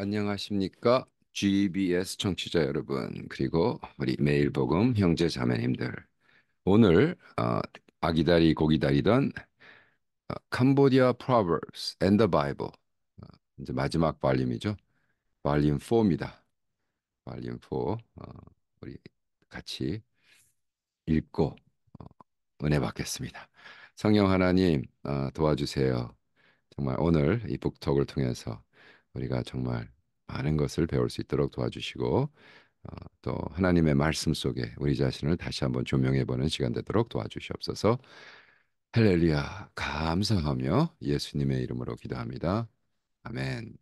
안녕하십니까? GBS 청취자 여러분, 그리고 우리 매일 복음 형제 자매님들. 오늘 어, 아기다리 고기다리던 어, 캄보디아 Proverbs and the Bible 어, 이제 마지막 발림이죠. 발림 4입니다. 발림 4 어, 우리 같이 읽고 어, 은혜 받겠습니다. 성령 하나님 어, 도와주세요. 정말 오늘 이 북톡을 통해서 우리가 정말 많은 것을 배울 수 있도록 도와주시고 어, 또 하나님의 말씀 속에 우리 자신을 다시 한번 조명해보는 시간 되도록 도와주시옵소서. 할렐루야 감사하며 예수님의 이름으로 기도합니다. 아멘.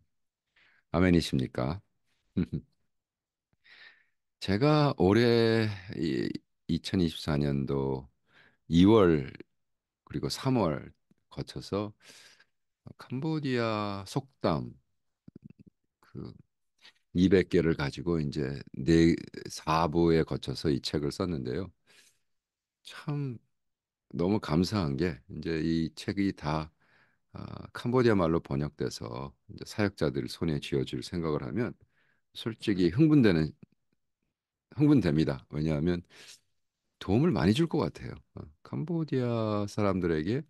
아멘이십니까? 제가 올해 2024년도 2월 그리고 3월 거쳐서 캄보디아 속담 그 200개를 가지고 이제 네 4부에 거쳐서 이 책을 썼는데요. 참 너무 감사한 게 이제 이 책이 다 아, 캄보디아 말로 번역돼서 이제 사역자들 손에 쥐어질 생각을 하면 솔직히 흥분되는 흥분됩니다. 왜냐하면 도움을 많이 줄 것 같아요. 어, 캄보디아 사람들에게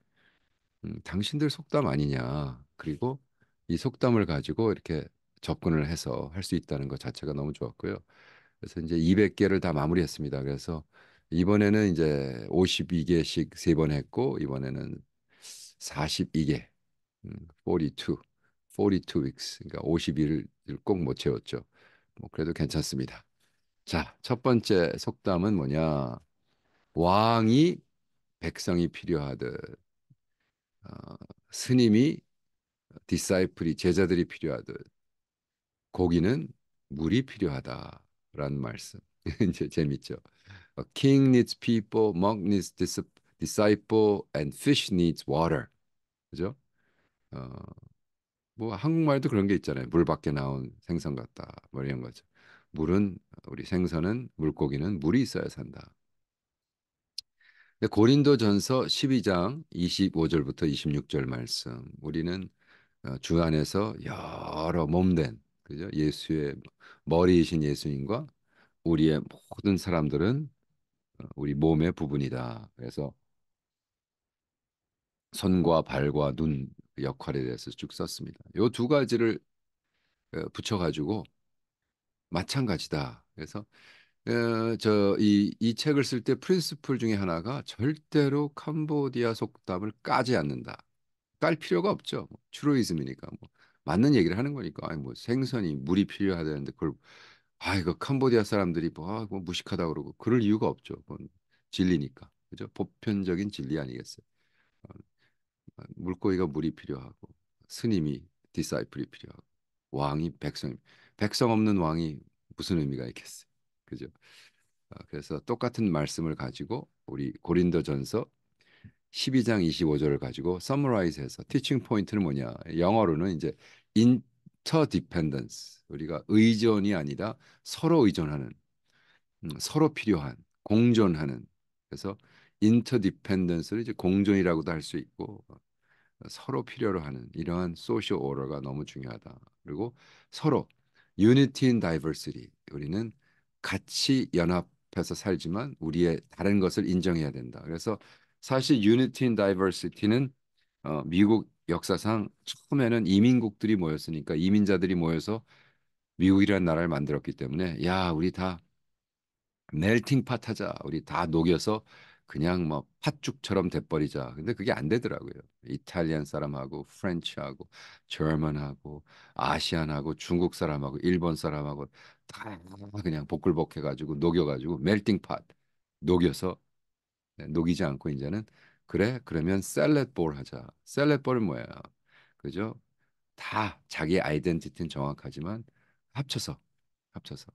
음, 당신들 속담 아니냐 그리고 이 속담을 가지고 이렇게 접근을 해서 할 수 있다는 것 자체가 너무 좋았고요. 그래서 이제 200개를 다 마무리했습니다. 그래서 이번에는 이제 52개씩 세 번 했고 이번에는 42개, 42, 42 weeks, 그러니까 52를 꼭못 채웠죠. 뭐 그래도 괜찮습니다. 자, 첫 번째 속담은 뭐냐? 왕이 백성이 필요하듯 어, 스님이 디사이플이 제자들이 필요하듯 고기는 물이 필요하다라는 말씀. 이제 재밌죠. A king needs people, monk needs disciple, and fish needs water. 그죠? 어, 뭐 한국말도 그런 게 있잖아요. 물 밖에 나온 생선 같다. 뭐 이런 거죠. 물은 우리 생선은 물고기는 물이 있어야 산다. 고린도전서 12장 25절부터 26절 말씀. 우리는 어, 주 안에서 여러 몸된 그죠? 예수의 머리이신 예수님과 우리의 모든 사람들은 어, 우리 몸의 부분이다. 그래서 손과 발과 눈 그 역할에 대해서 쭉 썼습니다. 요 두 가지를 어, 붙여가지고 마찬가지다. 그래서 어, 저이이 책을 쓸 때 프린스플 중에 하나가 절대로 캄보디아 속담을 까지 않는다. 깔 필요가 없죠. 추로이즘이니까 뭐 맞는 얘기를 하는 거니까 아니 뭐 생선이 물이 필요하다는데 그걸 아 이거 캄보디아 사람들이 뭐, 아, 뭐 무식하다 그러고 그럴 이유가 없죠. 그건 진리니까 그죠? 보편적인 진리 아니겠어요? 어, 어, 물고기가 물이 필요하고 스님이 디사이플이 필요하고 왕이 백성 백성 없는 왕이 무슨 의미가 있겠어요? 그죠? 어, 그래서 똑같은 말씀을 가지고 우리 고린도전서 12장 25절을 가지고 서머라이즈해서 티칭 포인트는 뭐냐? 영어로는 이제 interdependence 우리가 의존이 아니라 서로 의존하는 음, 서로 필요한 공존하는 그래서 interdependence를 이제 공존이라고도 할 수 있고 서로 필요로 하는 이러한 소셜 오러가 너무 중요하다. 그리고 서로 unity in diversity 우리는 같이 연합해서 살지만 우리의 다른 것을 인정해야 된다. 그래서 사실 unity in diversity는 어, 미국 역사상 처음에는 이민국들이 모였으니까 이민자들이 모여서 미국이라는 나라를 만들었기 때문에 야 우리 다 멜팅팟 하자 우리 다 녹여서 그냥 뭐 팥죽처럼 돼버리자 근데 그게 안 되더라고요 이탈리안 사람하고 프렌치하고 저먼하고 아시안하고 중국 사람하고 일본 사람하고 다 그냥 복글복해가지고 녹여가지고 멜팅팟 녹여서 네, 녹이지 않고 이제는 그래? 그러면 셀렛볼 하자. 셀렛볼은 뭐야? 그죠? 다 자기 아이덴티티는 정확하지만 합쳐서 합쳐서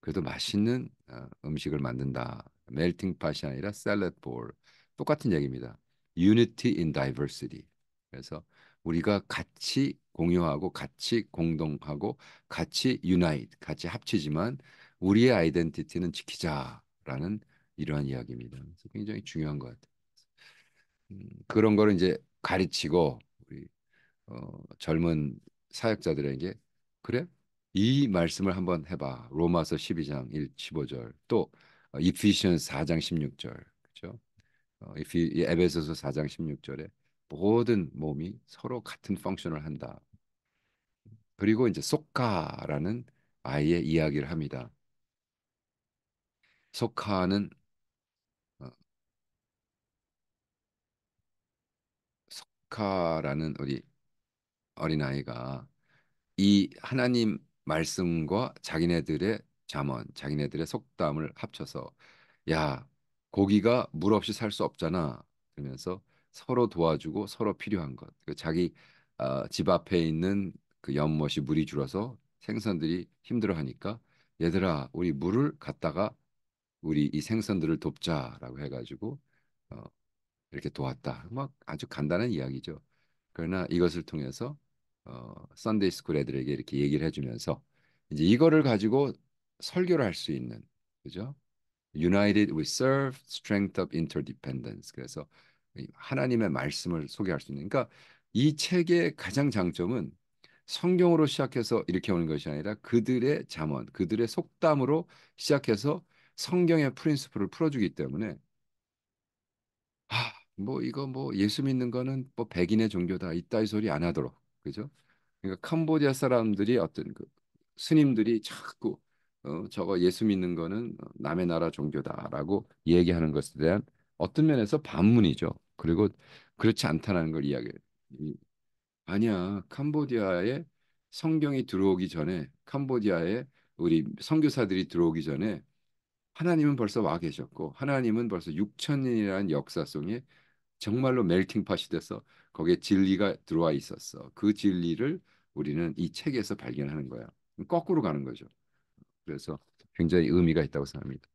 그래도 맛있는 어, 음식을 만든다. 멜팅 팟이 아니라 셀렛볼. 똑같은 얘기입니다. Unity in diversity. 그래서 우리가 같이 공유하고 같이 공동하고 같이 unite, 같이 합치지만 우리의 아이덴티티는 지키자라는 이러한 이야기입니다. 그래서 굉장히 중요한 것 같아요. 음, 그런 거를 이제 가르치고 우리 어, 젊은 사역자들에게 그래 이 말씀을 한번 해봐 로마서 12장 1 15절 또 이피션 4장 16절 그죠 어, 이피, 에베소서 4장 16절에 모든 몸이 서로 같은 펑션을 한다 그리고 이제 소카라는 아이의 이야기를 합니다. 소카는 리카라는 우리 어린아이가 이 하나님 말씀과 자기네들의 자언 자기네들의 속담을 합쳐서 야, 고기가 물 없이 살 수 없잖아. 그러면서 서로 도와주고 서로 필요한 것. 그 자기 어, 집 앞에 있는 그 연못이 물이 줄어서 생선들이 힘들어하니까 얘들아, 우리 물을 갖다가 우리 이 생선들을 돕자라고 해가지고 어, 이렇게 도왔다. 막 뭐 아주 간단한 이야기죠. 그러나 이것을 통해서 어, 썬데이 스쿨 애들에게 이렇게 얘기를 해주면서 이제 이거를 가지고 설교를 할 수 있는 그죠? United we serve, strength of interdependence. 그래서 하나님의 말씀을 소개할 수 있는. 그러니까 이 책의 가장 장점은 성경으로 시작해서 이렇게 오는 것이 아니라 그들의 잠언, 그들의 속담으로 시작해서 성경의 프린스프를 풀어주기 때문에 아, 뭐 이거 뭐 예수 믿는 거는 뭐 백인의 종교다 이따위 소리 안 하도록 그죠? 그러니까 캄보디아 사람들이 어떤 그 스님들이 자꾸 어, 저거 예수 믿는 거는 어, 남의 나라 종교다라고 얘기하는 것에 대한 어떤 면에서 반문이죠. 그리고 그렇지 않다는 걸 이야기. 아니야 캄보디아에 성경이 들어오기 전에 캄보디아에 우리 선교사들이 들어오기 전에 하나님은 벌써 와 계셨고 하나님은 벌써 6천년이라는 역사 속에 정말로 멜팅 팟이 돼서 거기에 진리가 들어와 있었어. 그 진리를 우리는 이 책에서 발견하는 거야. 거꾸로 가는 거죠. 그래서 굉장히 의미가 있다고 생각합니다.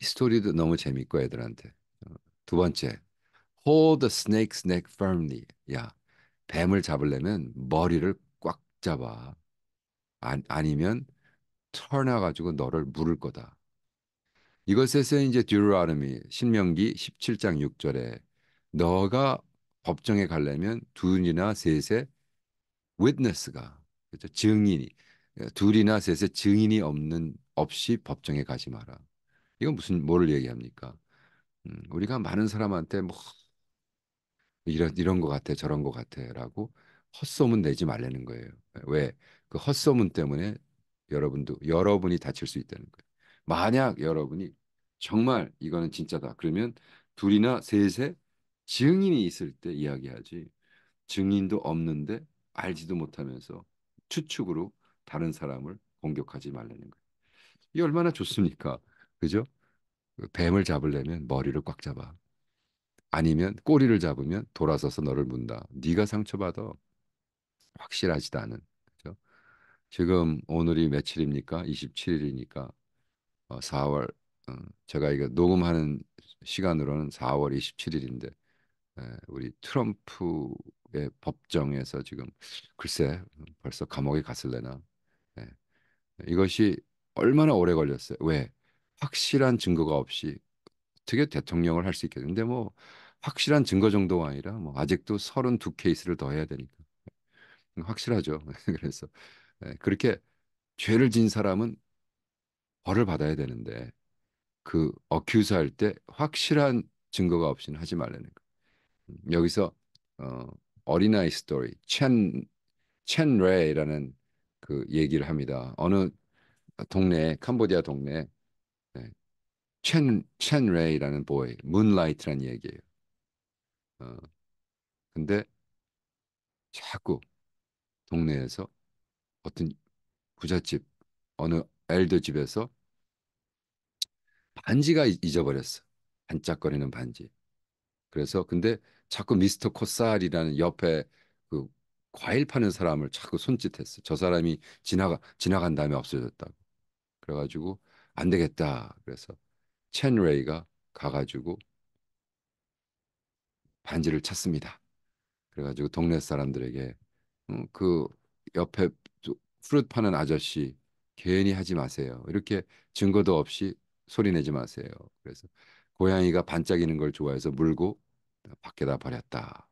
이 스토리도 너무 재밌고 애들한테. 어, 두 번째, hold the snake's neck firmly. 야, 뱀을 잡으려면 머리를 꽉 잡아. 아, 아니면 털나 가지고 너를 물을 거다. 이것에서 이제 듀르아름이 신명기 17장 6절에 너가 법정에 가려면 둘이나 셋의 witness가 그렇죠? 증인이 둘이나 셋의 증인이 없는 없이 법정에 가지 마라. 이건 무슨 뭐를 얘기합니까? 음, 우리가 많은 사람한테 뭐 이런 이런 것 같아 저런 것 같아라고 헛소문 내지 말라는 거예요. 왜? 그 헛소문 때문에 여러분도 여러분이 다칠 수 있다는 거예요. 만약 여러분이 정말 이거는 진짜다. 그러면 둘이나 셋에 증인이 있을 때 이야기하지. 증인도 없는데 알지도 못하면서 추측으로 다른 사람을 공격하지 말라는 거예요. 이 얼마나 좋습니까? 그죠? 그 뱀을 잡으려면 머리를 꽉 잡아. 아니면 꼬리를 잡으면 돌아서서 너를 문다. 네가 상처받아. 확실하지도 않은. 그죠? 지금 오늘이 며칠입니까? 27일이니까 어, 4월 어, 제가 이거 녹음하는 시간으로는 4월 27일인데 에, 우리 트럼프의 법정에서 지금 글쎄 벌써 감옥에 갔을래나 에, 예. 이것이 얼마나 오래 걸렸어요? 왜 확실한 증거가 없이 어떻게 대통령을 할 수 있겠는데 뭐 확실한 증거 정도가 아니라 뭐 아직도 32케이스를 더 해야 되니까 확실하죠. 그래서 에, 예, 그렇게 죄를 진 사람은 벌을 받아야 되는데 그 어큐즈 할때 확실한 증거가 없이는 하지 말라는 거. 음, 여기서 어, 어린아이 스토리 첸 첸레라는 이그 얘기를 합니다. 어느 동네 캄보디아 동네 네. 첸 첸레이라는 보이 문라이트란 얘기예요. 어, 근데 자꾸 동네에서 어떤 부잣집 어느 엘드 집에서 반지가 잊어버렸어. 반짝거리는 반지. 그래서 근데 자꾸 미스터 코살이라는 옆에 그 과일 파는 사람을 자꾸 손짓했어. 저 사람이 지나가 지나간 다음에 없어졌다고. 그래가지고 안 되겠다. 그래서 첸레이가 가가지고 반지를 찾습니다. 그래가지고 동네 사람들에게 음, 그 옆에 프루트 파는 아저씨 괜히 하지 마세요. 이렇게 증거도 없이 소리 내지 마세요. 그래서 고양이가 반짝이는 걸 좋아해서 물고 밖에다 버렸다.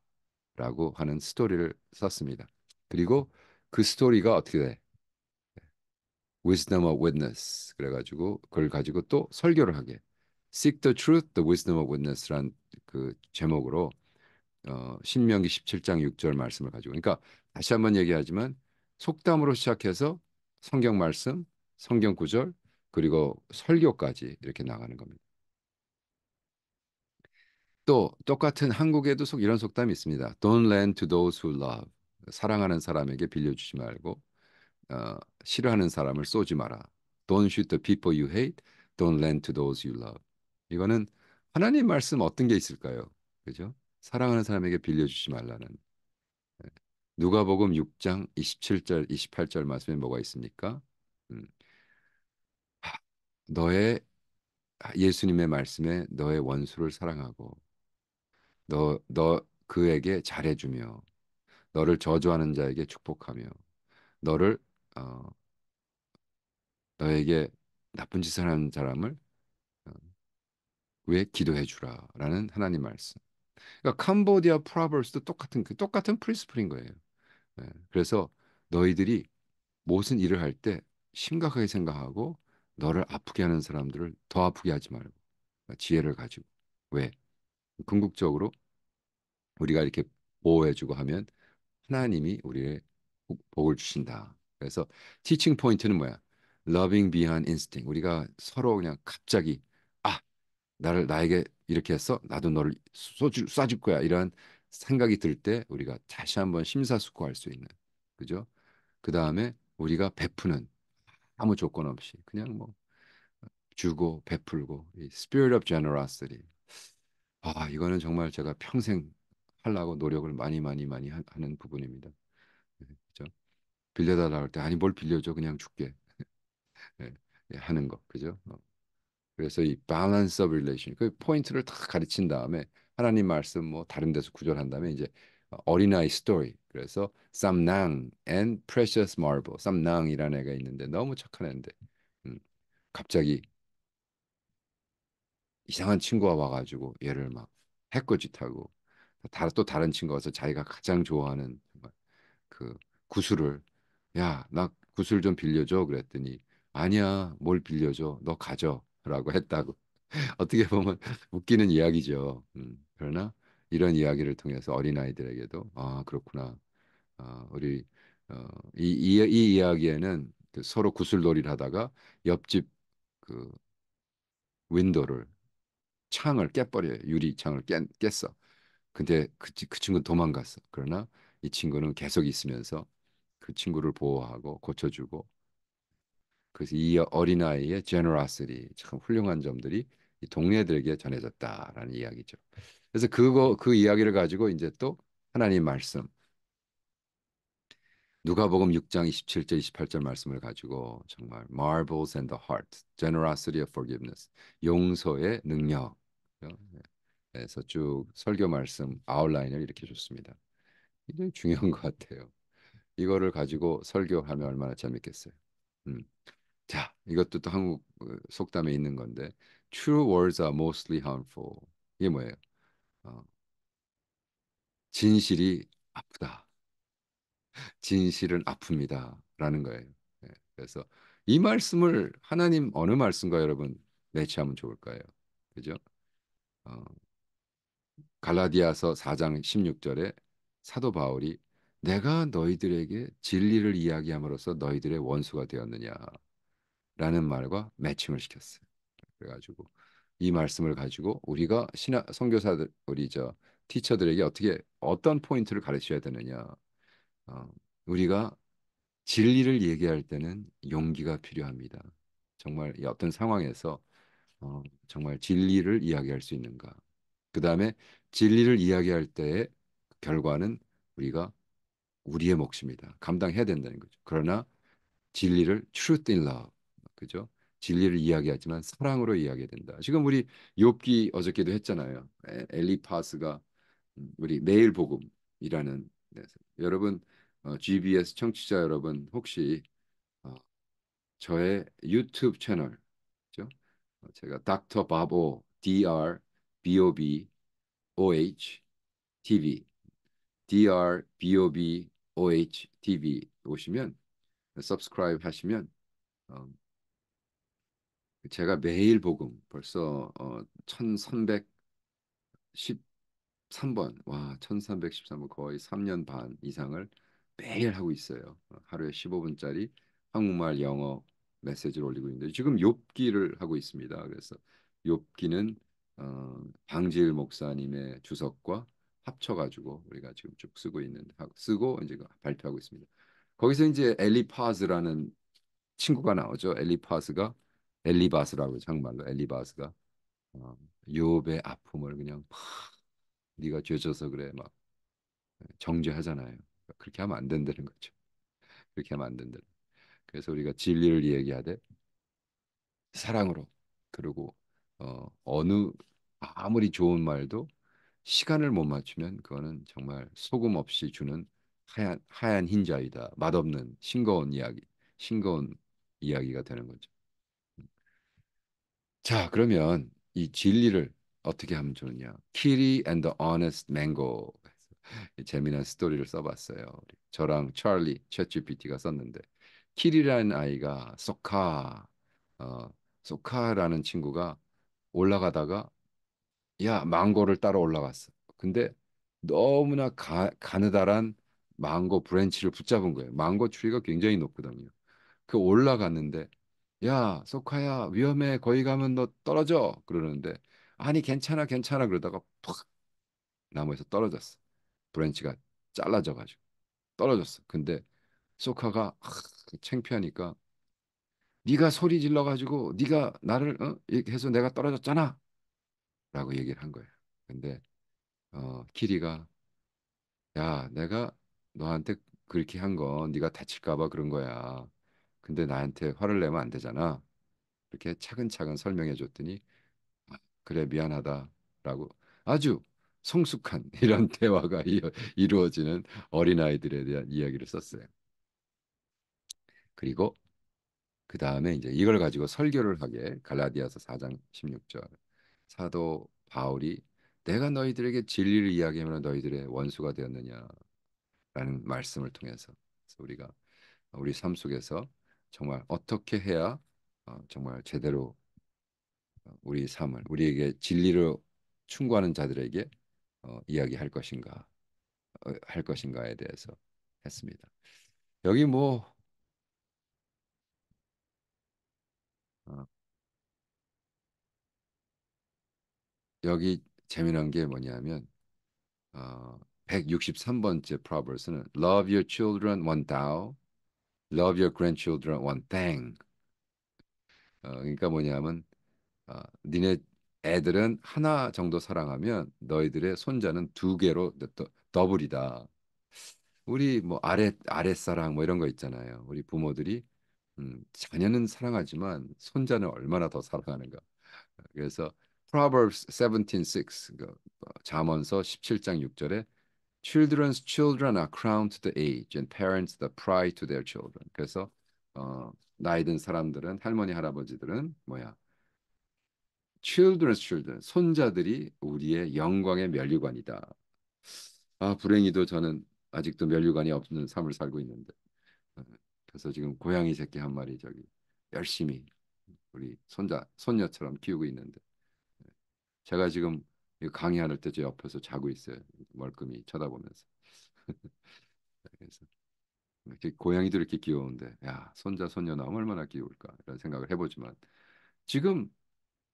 라고 하는 스토리를 썼습니다. 그리고 그 스토리가 어떻게 돼? Wisdom of Witness 그래가지고 그걸 가지고 또 설교를 하게 Seek the Truth, the Wisdom of Witness란 그 제목으로 어, 신명기 17장 6절 말씀을 가지고 그러니까 다시 한번 얘기하지만 속담으로 시작해서 성경 말씀, 성경 구절, 그리고 설교까지 이렇게 나가는 겁니다. 또 똑같은 한국에도 속 이런 속담이 있습니다. Don't lend to those who love. 사랑하는 사람에게 빌려주지 말고 어, 싫어하는 사람을 쏘지 마라. Don't shoot the people you hate. Don't lend to those you love. 이거는 하나님 말씀 어떤 게 있을까요? 그죠? 사랑하는 사람에게 빌려주지 말라는 누가복음 6장 27절 28절 말씀에 뭐가 있습니까? 음. 너의 예수님의 말씀에 너의 원수를 사랑하고 너 너 그에게 잘해주며 너를 저주하는 자에게 축복하며 너를 어, 너에게 나쁜 짓을 하는 사람을 왜 어, 기도해 주라라는 하나님 말씀. 그러니까 캄보디아 프라벌스도 똑같은 그 똑같은 프리스플인 거예요. 네, 그래서 너희들이 무슨 일을 할 때 심각하게 생각하고 너를 아프게 하는 사람들을 더 아프게 하지 말고 그러니까 지혜를 가지고 왜 궁극적으로 우리가 이렇게 보호해주고 하면 하나님이 우리의 복을 주신다. 그래서 티칭 포인트는 뭐야? loving beyond instinct. 우리가 서로 그냥 갑자기 아 나를 나에게 이렇게 했어 나도 너를 쏴줄 거야 이런 생각이 들 때 우리가 다시 한번 심사숙고할 수 있는 그죠? 그 다음에 우리가 베푸는 아무 조건 없이 그냥 뭐 주고 베풀고 이 spirit of generosity 아 이거는 정말 제가 평생 하려고 노력을 많이 많이 많이 하, 는 부분입니다. 네, 그죠? 빌려달라 할 때 아니 뭘 빌려줘 그냥 줄게 네, 예, 하는 거 그죠? 어. 그래서 이 balance of relation 그 포인트를 다 가르친 다음에 하나님 말씀 뭐 다른 데서 구절한다면 이제 어린아이 스토리 그래서 쌈낭 and precious marble 쌈낭이라는 애가 있는데 너무 착한 애인데 음, 갑자기 이상한 친구가 와가지고 얘를 막 해코짓하고 다또 다른 친구가 와서 자기가 가장 좋아하는 정말 그 구슬을 야 나 구슬 좀 빌려줘 그랬더니 아니야 뭘 빌려줘 너 가져라고 했다고 어떻게 보면 웃기는 이야기죠. 음. 그러나 이런 이야기를 통해서 어린아이들에게도 아 그렇구나 아, 우리 어, 이, 이, 이 이야기에는 그 서로 구슬놀이를 하다가 옆집 그 윈도를 창을 깨버려요 유리 창을 깼, 깼어 근데 그, 그 친구는 도망갔어 그러나 이 친구는 계속 있으면서 그 친구를 보호하고 고쳐주고 그래서 이 어린아이의 제너러시티 참 훌륭한 점들이 이 동네들에게 전해졌다라는 이야기죠. 그래서 그거 그 이야기를 가지고 이제 또 하나님 말씀 누가복음 6장 27절 28절 말씀을 가지고 정말 marvels and the heart, generosity of forgiveness 용서의 능력 에서 쭉 설교 말씀 아웃라인을 이렇게 줬습니다. 굉장히 중요한 것 같아요. 이거를 가지고 설교하면 얼마나 재밌겠어요. 음. 자, 이것도 또 한국 그, 속담에 있는 건데 true words are mostly harmful. 이게 뭐예요? 어, 진실이 아프다. 진실은 아픕니다. 라는 거예요. 예, 그래서 이 말씀을 하나님 어느 말씀과 여러분 매치하면 좋을까요? 그죠? 어, 갈라디아서 4장 16절에 사도 바울이 내가 너희들에게 진리를 이야기함으로써 너희들의 원수가 되었느냐 라는 말과 매칭을 시켰어요. 그래가지고 이 말씀을 가지고 우리가 신학 선교사들 우리 저 티처들에게 어떻게 어떤 포인트를 가르쳐야 되느냐. 어, 우리가 진리를 얘기할 때는 용기가 필요합니다. 정말 어떤 상황에서 어, 정말 진리를 이야기할 수 있는가. 그 다음에 진리를 이야기할 때의 결과는 우리가 우리의 몫입니다. 감당해야 된다는 거죠. 그러나 진리를 truth in love, 그죠? 진리를 이야기하지만 사랑으로 이야기해야 된다. 지금 우리 욥기 어저께도 했잖아요. 엘리파스가 음, 우리 내일 복음이라는 네. 여러분 어, GBS 청취자 여러분 혹시 어, 저의 유튜브 채널 죠 어, 제가 닥터 바보 DR BOB OH TV DR BOB OH TV 오시면 subscribe 하시면 어, 제가 매일 복음 벌써 어, 1313번 와 1313번 거의 3년 반 이상을 매일 하고 있어요. 하루에 15분짜리 한국말 영어 메시지를 올리고 있는데 지금 욥기를 하고 있습니다. 그래서 욥기는 어, 방지일 목사님의 주석과 합쳐가지고 우리가 지금 쭉 쓰고 있는 쓰고 이제 그 발표하고 있습니다. 거기서 이제 엘리파즈라는 친구가 나오죠. 엘리파즈가 엘리바스라고 정말로 엘리바스가 어, 요의 아픔을 그냥 막 네가 죄져서 그래 막 예, 정죄하잖아요. 그렇게 하면 안 된다는 거죠. 그렇게 하면 안 된다. 그래서 우리가 진리를 얘기하되 사랑으로 그리고 어, 어느 아무리 좋은 말도 시간을 못 맞추면 그거는 정말 소금 없이 주는 하얀 하얀 흰자이다. 맛없는 싱거운 이야기, 싱거운 이야기가 되는 거죠. 자, 그러면 이 진리를 어떻게 하면 좋느냐? 키리 and the honest mango 재미난 스토리를 써봤어요. 저랑 찰리 챗GPT가 썼는데 키리라는 아이가 소카 어, 소카라는 친구가 올라가다가 야 망고를 따라 올라갔어. 근데 너무나 가, 가느다란 망고 브랜치를 붙잡은 거예요. 망고 추리가 굉장히 높거든요. 그 올라갔는데 야, 소카야, 위험해. 거기 가면 너 떨어져. 그러는데 아니, 괜찮아, 괜찮아. 그러다가 푹 나무에서 떨어졌어. 브랜치가 잘라져 가지고 떨어졌어. 근데 소카가 아, 창피하니까 네가 소리 질러 가지고 네가 나를 어? 이렇게 해서 내가 떨어졌잖아. 라고 얘기를 한거예요 근데 어, 키리가 야, 내가 너한테 그렇게 한 건 네가 다칠까 봐 그런 거야. 근데 나한테 화를 내면 안 되잖아. 이렇게 차근차근 설명해 줬더니 아, 그래 미안하다라고 아주 성숙한 이런 대화가 이루어지는 어린아이들에 대한 이야기를 썼어요. 그리고 그 다음에 이제 이걸 가지고 설교를 하게 갈라디아서 4장 16절 사도 바울이 내가 너희들에게 진리를 이야기하면 너희들의 원수가 되었느냐라는 말씀을 통해서 우리가 우리 삶 속에서 정말 어떻게 해야 어, 정말 제대로 어, 우리 삶을 우리에게 진리를 충고하는 자들에게 어, 이야기할 것인가 할 것인가에 대해서 했습니다. 여기 뭐 여기 재미난 게 뭐냐면 어, 163번째 프로버스는 Love your children when thou love your grandchildren one thing. 어, 그러니까 뭐냐면 어, 니네 애들은 하나 정도 사랑하면 너희들의 손자는 두 개로 더블이다. 우리 뭐 아래 아랫 사랑 뭐 이런 거 있잖아요. 우리 부모들이 음, 자녀는 사랑하지만 손자는 얼마나 더 사랑하는가. 그래서 Proverbs 17:6 그, 어, 잠언서 17장 6절에 children's children are crowned to the age and parents the pride to their children. 그래서 어, 나이든 사람들은 할머니 할아버지들은 뭐야? children's children 손자들이 우리의 영광의 면류관이다. 아 불행히도 저는 아직도 면류관이 없는 삶을 살고 있는데 어, 그래서 지금 고양이 새끼 한 마리 저기 열심히 우리 손자 손녀처럼 키우고 있는데 네, 제가 지금 강의하는 때제 옆에서 자고 있어요. 월급이 쳐다보면서. 그래서 고양이도 이렇게 귀여운데 야 손자 손녀 나 얼마나 귀여울까 이런 생각을 해보지만 지금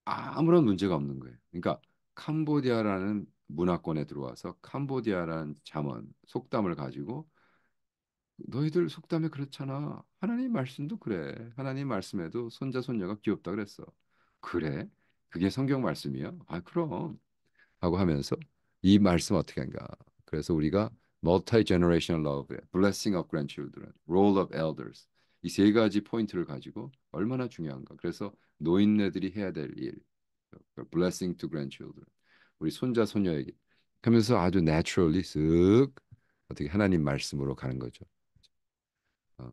아무런 문제가 없는 거예요. 그러니까 캄보디아라는 문화권에 들어와서 캄보디아라는 자문 속담을 가지고 너희들 속담에 그렇잖아. 하나님 말씀도 그래. 하나님 말씀에도 손자 손녀가 귀엽다 그랬어. 그래? 그게 성경 말씀이야? 아 그럼 하고 하면서 이 말씀 어떻게 한가. 그래서 우리가 multi generational love, blessing of grandchildren, role of elders 이 세 가지 포인트를 가지고 얼마나 중요한가. 그래서 노인네들이 해야 될 일, 그 blessing to grandchildren, 우리 손자 손녀에게 하면서 아주 naturally 쓱 어떻게 하나님 말씀으로 가는 거죠. 어.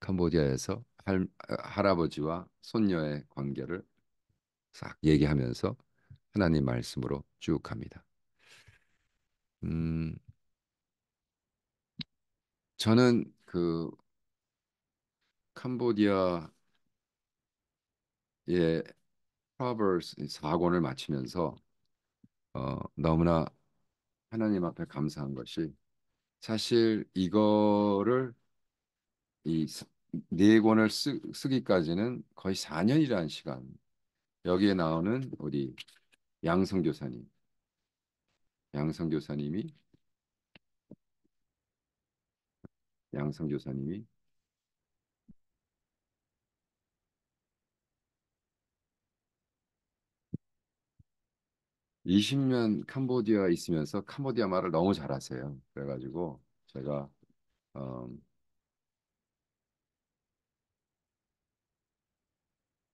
캄보디아에서 할, 어, 할아버지와 손녀의 관계를 싹 얘기하면서 하나님 말씀으로 쭉 갑니다. 음, 저는 그 캄보디아의 프로버스 4권을 마치면서 어, 너무나 하나님 앞에 감사한 것이 사실 이거를 이네 권을 쓰, 기까지는 거의 4년이라는 시간 여기에 나오는 우리 양성 교사님. 양성 교사님이 양성 교사님이 2 0년 캄보디아에 있으면서 캄보디아 말을 너무 잘하세요. 그래가지고 제가 어,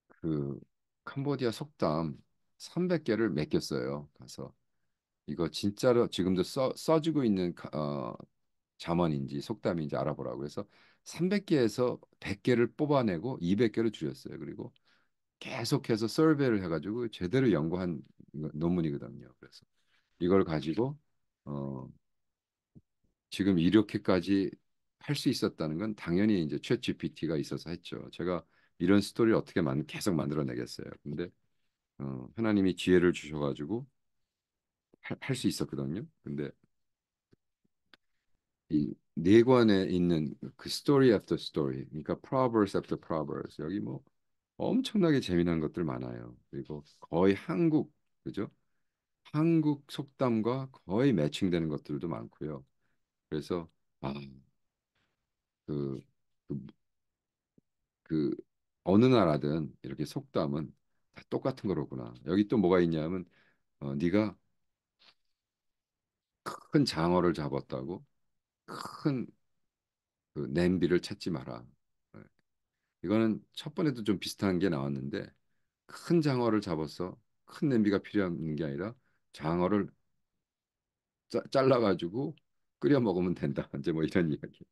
그 캄보디아 속담 300개를 맡겼어요. 가서 이거 진짜로 지금도 써, 써지고 있는 어, 자언인지 속담인지 알아보라고 해서 300개에서 100개를 뽑아내고 200개를 줄였어요. 그리고 계속해서 서베이를 해가지고 제대로 연구한 그 논문이거든요. 그래서 이걸 가지고 어, 지금 이렇게까지 할 수 있었다는 건 당연히 이제 최 GPT가 있어서 했죠. 제가 이런 스토리를 어떻게 만, 계속 만들어내겠어요. 근데 어, 하나님이 기회를 주셔가지고 할 수 있었거든요. 근데 이 내관에 있는 그 스토리 after 스토리, 그러니까 proverbs after proverbs 여기 뭐 엄청나게 재미난 것들 많아요. 그리고 거의 한국 그죠? 한국 속담과 거의 매칭되는 것들도 많고요. 그래서 아, 그, 그, 그 어느 나라든 이렇게 속담은 다 똑같은 거로구나. 여기 또 뭐가 있냐면 어, 네가 큰 장어를 잡았다고 큰 그 냄비를 찾지 마라. 네. 이거는 첫 번에도 좀 비슷한 게 나왔는데 큰 장어를 잡았어큰 냄비가 필요한 게 아니라 장어를 짜, 잘라가지고 끓여 먹으면 된다. 이제 뭐 이런 이야기.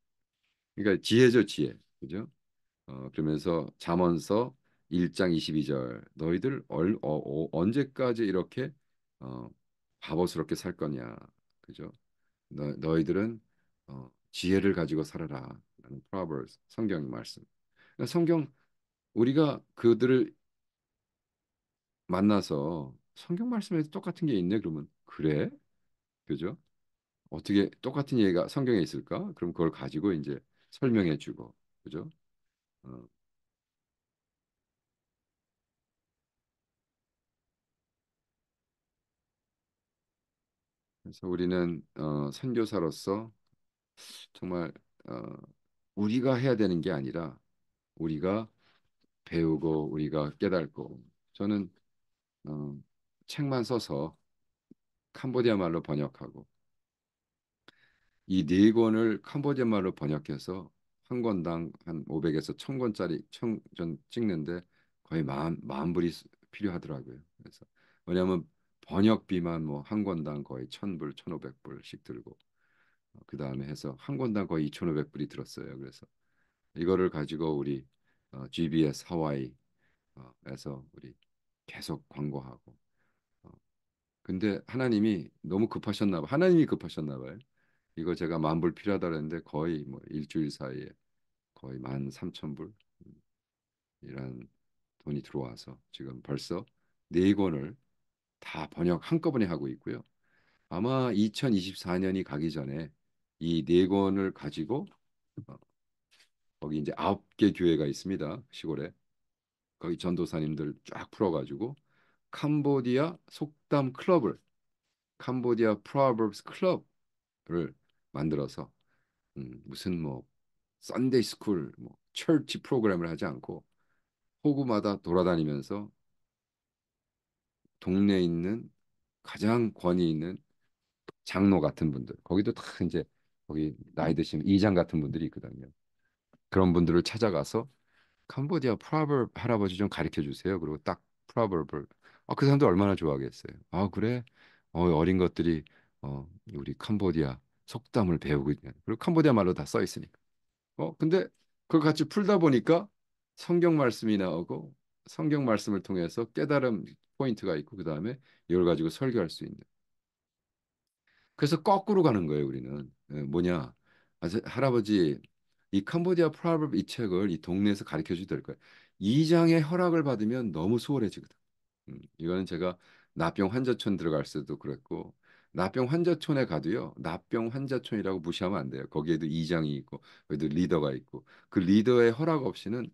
그러니까 지혜죠 지혜, 그죠? 어, 그러면서 잠언서 1장 22절 너희들 얼, 어, 어, 언제까지 이렇게 어, 바보스럽게 살 거냐 그죠? 너, 너희들은 어, 지혜를 가지고 살아라 라는 프로버스 성경 말씀 그러니까 성경 우리가 그들을 만나서 성경 말씀에서 똑같은 게 있네 그러면 그래? 그죠? 어떻게 똑같은 얘기가 성경에 있을까? 그럼 그걸 가지고 이제 설명해 주고 그죠? 어, 그래서 우리는 어, 선교사로서 정말 어, 우리가 해야 되는 게 아니라 우리가 배우고 우리가 깨닫고 저는 어, 책만 써서 캄보디아 말로 번역하고 이 네 권을 캄보디아 말로 번역해서 한 권당 한 500에서 1000권짜리 천, 전 찍는데 거의 만, 만 불이 필요하더라고요. 그래서 왜냐하면 번역비만 뭐 한 권당 거의 천불 천오백 불씩 들고 어, 그 다음에 해서 한 권당 거의 이천오백 불이 들었어요. 그래서 이거를 가지고 우리 어, GBS 하와이에서 어, 우리 계속 광고하고 어, 근데 하나님이 너무 급하셨나 봐. 하나님이 급하셨나 봐요. 이거 제가 만 불 필요하다 그랬는데 거의 뭐 일주일 사이에 거의 만 삼천 불이란 음, 돈이 들어와서 지금 벌써 네 권을 다 번역 한꺼번에 하고 있고요. 아마 2024년이 가기 전에 이 네 권을 가지고 어, 거기 이제 아홉 개 교회가 있습니다. 시골에. 거기 전도사님들 쫙 풀어가지고 캄보디아 속담 클럽을 캄보디아 프로버브스 클럽을 만들어서 음, 무슨 뭐 썬데이 스쿨, 뭐 철치 프로그램을 하지 않고 호구마다 돌아다니면서 동네에 있는 가장 권위 있는 장로 같은 분들 거기도 다 이제 거기 나이 드신 이장 같은 분들이 있거든요. 그런 분들을 찾아가서 캄보디아 프라벌 할아버지 좀 가르쳐 주세요. 그리고 딱 프라벌을 아, 그 사람도 얼마나 좋아하겠어요. 아 그래 어, 어린 것들이 어, 우리 캄보디아 속담을 배우고 있냐. 그리고 캄보디아 말로 다 써 있으니까. 어 근데 그걸 같이 풀다 보니까 성경 말씀이 나오고 성경 말씀을 통해서 깨달음 포인트가 있고 그 다음에 이걸 가지고 설교할 수 있는. 그래서 거꾸로 가는 거예요 우리는 예, 뭐냐 아, 할아버지 이 캄보디아 프라블 이 책을 이 동네에서 가르쳐 주셔도 될 거예요. 2장의 허락을 받으면 너무 수월해지거든. 음, 이거는 제가 나병 환자촌 들어갈 때도 그랬고 나병 환자촌에 가도요. 나병 환자촌이라고 무시하면 안 돼요. 거기에도 이장이 있고 거기도 리더가 있고 그 리더의 허락 없이는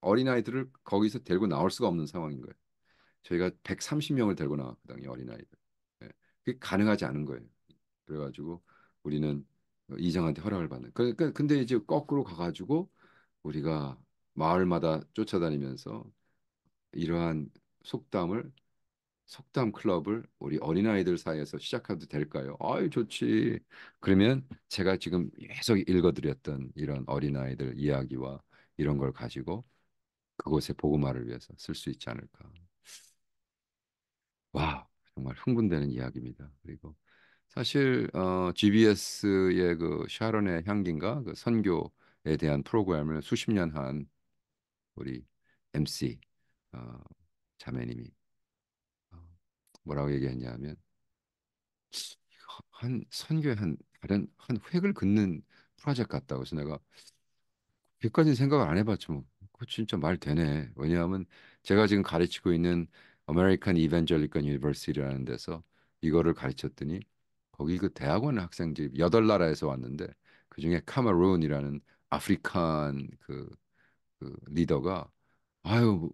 어린아이들을 거기서 데리고 나올 수가 없는 상황인 거예요. 저희가 130명을 데리고 나왔거든요 어린아이들 예. 그게 가능하지 않은 거예요 그래가지고 우리는 이장한테 허락을 받는 그러니까 근데 이제 거꾸로 가가지고 우리가 마을마다 쫓아다니면서 이러한 속담을 속담 클럽을 우리 어린아이들 사이에서 시작해도 될까요? 아유 좋지. 그러면 제가 지금 계속 읽어드렸던 이런 어린아이들 이야기와 이런 걸 가지고 그곳의 보고말을 위해서 쓸 수 있지 않을까. 와 정말 흥분되는 이야기입니다. 그리고 사실 어, GBS의 그 샤론의 향기인가 그 선교에 대한 프로그램을 수십 년 한 우리 MC 어, 자매님이 어, 뭐라고 얘기했냐면 한선교한 다른 한 획을 긋는 프로젝트 같다고 해서 내가 그까지 생각을 안 해봤지만 뭐, 그 진짜 말 되네. 왜냐하면 제가 지금 가르치고 있는 아메리칸 이벤젤리컬 유니버시티라는 데서 이거를 가르쳤더니 거기 그 대학원 학생들이 여덟 나라에서 왔는데 그중에 카메룬이라는 아프리칸 그, 그 리더가 아유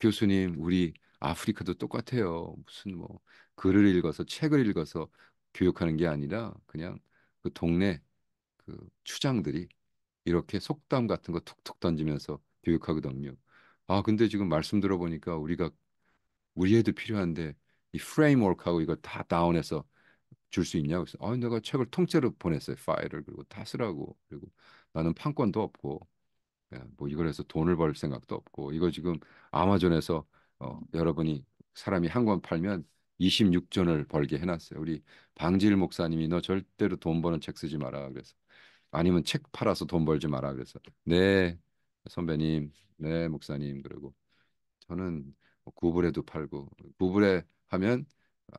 교수님 우리 아프리카도 똑같아요 무슨 뭐 글을 읽어서 책을 읽어서 교육하는 게 아니라 그냥 그 동네 그 추장들이 이렇게 속담 같은 거 툭툭 던지면서 교육하거든요. 아 근데 지금 말씀 들어보니까 우리가 우리에도 필요한데 이 프레임워크하고 이거 다 다운해서 줄 수 있냐고 그래서 아 내가 책을 통째로 보냈어요 파일을 그리고 다 쓰라고 그리고 나는 판권도 없고 예, 뭐 이걸 해서 돈을 벌 생각도 없고 이거 지금 아마존에서 어, 여러분이 사람이 한 권 팔면 26전을 벌게 해놨어요. 우리 방지일 목사님이 너 절대로 돈 버는 책 쓰지 마라 그래서 아니면 책 팔아서 돈 벌지 마라 그래서 네 선배님 네 목사님 그리고 저는 구글에도 팔고 구글에 하면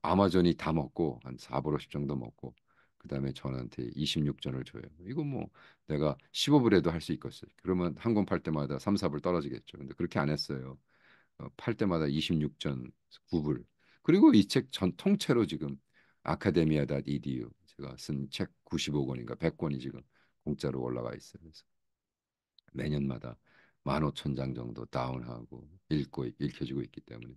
아마존이 다 먹고 한 4불 50 정도 먹고 그다음에 저한테 26전을 줘요. 이거 뭐 내가 15불에도 할 수 있겠어요. 그러면 한 권 팔 때마다 3, 4불 떨어지겠죠. 근데 그렇게 안 했어요. 어, 팔 때마다 26전 9불. 그리고 이 책 전 통째로 지금 아카데미아다 edu 제가 쓴 책 95권인가 100권이 지금 공짜로 올라가 있어요. 그래서 매년마다 만 오천 장 정도 다운하고 읽고 읽혀지고 있기 때문에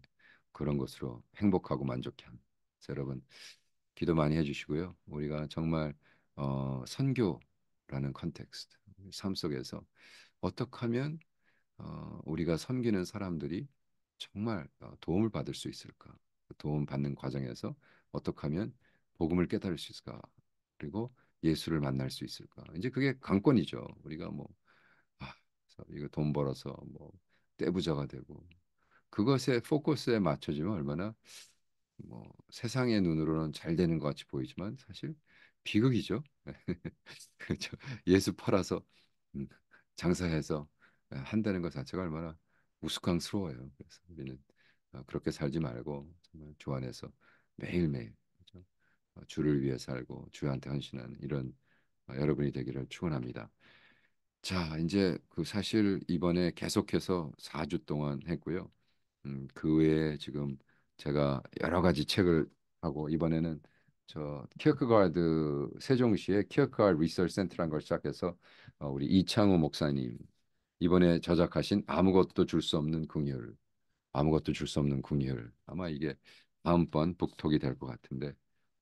그런 것으로 행복하고 만족해 합니다. 여러분 기도 많이 해주시고요. 우리가 정말 어, 선교라는 컨텍스트 삶 속에서 어떻게 하면 어, 우리가 섬기는 사람들이 정말 어, 도움을 받을 수 있을까? 도움 받는 과정에서 어떻게 하면 복음을 깨달을 수 있을까? 그리고 예수를 만날 수 있을까? 이제 그게 관건이죠 우리가 뭐 어, 이거 돈 벌어서 뭐 떼부자가 되고 그것에 포커스에 맞춰지면 얼마나 뭐 세상의 눈으로는 잘 되는 것 같이 보이지만 사실 비극이죠. 그렇죠. 예수 팔아서 음, 장사해서 예, 한다는 것 자체가 얼마나 우스꽝스러워요. 그래서 우리는 어, 그렇게 살지 말고 정말 주 안에서 매일매일 그렇죠? 어, 주를 위해 살고 주한테 헌신하는 이런 여러분이 되기를 축원합니다. 자, 이제그 사실 이번에 계속해서 4주 동안 했고요. 음 그 외에 지금 제가 여러 가지 책을 하고 이번에는 저 키어크가드 세종시의 키어크가드 리서치 센터라는 걸 시작해서 어 우리 이창호 목사님 이번에 저작하신 아무것도 줄 수 없는 궁혈 아무것도 줄 수 없는 궁혈 아마 이게 다음번 북톡이 될 것 같은데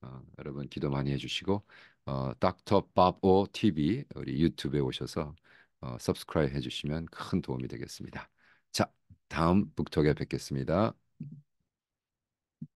어 여러분 기도 많이 해주시고 어 닥터 밥오 TV 우리 유튜브에 오셔서 어, subscribe 해주시면 큰 도움이 되겠습니다. 자, 다음 북톡에 뵙겠습니다.